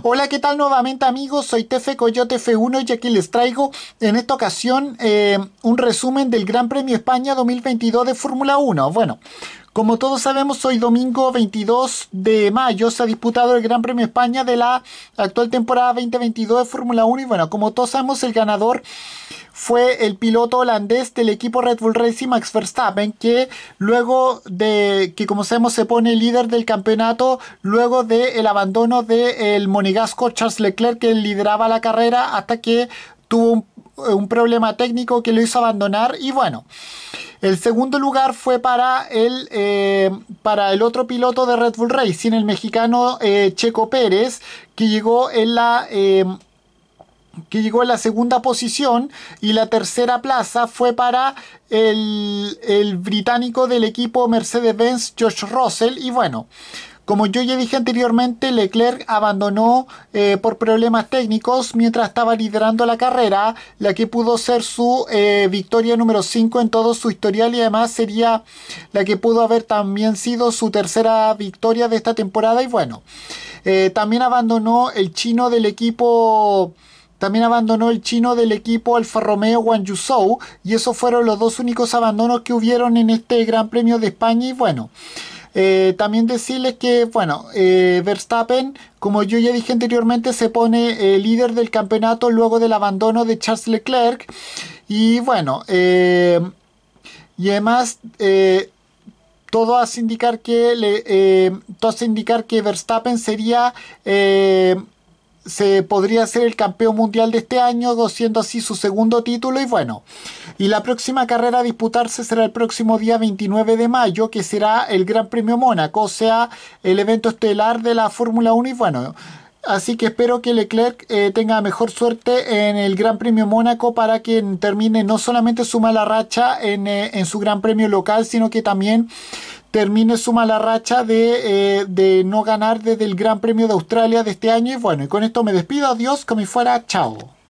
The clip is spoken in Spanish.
Hola, ¿qué tal nuevamente amigos? Soy Tefe Coyote F1 y aquí les traigo en esta ocasión eh, un resumen del Gran Premio España 2022 de Fórmula 1. Bueno, como todos sabemos, hoy domingo 22 de mayo se ha disputado el Gran Premio España de la actual temporada 2022 de Fórmula 1 y bueno, como todos sabemos, el ganador fue el piloto holandés del equipo Red Bull Racing Max Verstappen, que luego de que como sabemos se pone líder del campeonato luego del el abandono del monegasco Charles Leclerc que lideraba la carrera hasta que tuvo eh, un, problema técnico que lo hizo abandonar y bueno. El segundo lugar fue para el, eh, para el otro piloto de Red Bull Racing, el mexicano eh, Checo Pérez, que llegó en la... que llegó en la segunda posición y la tercera plaza fue para el, el británico del equipo Mercedes-Benz, George Russell. Y bueno, como yo ya dije anteriormente, Leclerc abandonó eh, por problemas técnicos mientras estaba liderando la carrera, la que pudo ser su eh, victoria número 5 en todo su historial y además sería la que pudo haber también sido su tercera victoria de esta temporada. Y bueno, eh, también abandonó el chino del equipo. También abandonó el chino del equipo Alfa Romeo Wang Yuzhou y esos fueron los dos únicos abandonos que hubieron en este Gran Premio de España y bueno, eh, también decirles que, bueno, eh, Verstappen, como yo ya dije anteriormente, se pone eh, líder del campeonato luego del abandono de Charles Leclerc. Y bueno, y además, todo hace indicar que, le, todo hace indicar que Verstappen sería se podría ser el campeón mundial de este año, siendo así su segundo título y bueno. Y la próxima carrera a disputarse será el próximo día 29 de mayo, que será el Gran Premio Mónaco, o sea, el evento estelar de la Fórmula 1 y bueno. Así que espero que Leclerc eh, tenga mejor suerte en el Gran Premio Mónaco para que termine no solamente su mala racha en eh, su Gran Premio local, sino que también termine su mala racha eh, de, no ganar desde el Gran Premio de Australia de este año. Y bueno, y con esto me despido. Adiós, como fuera. Chao.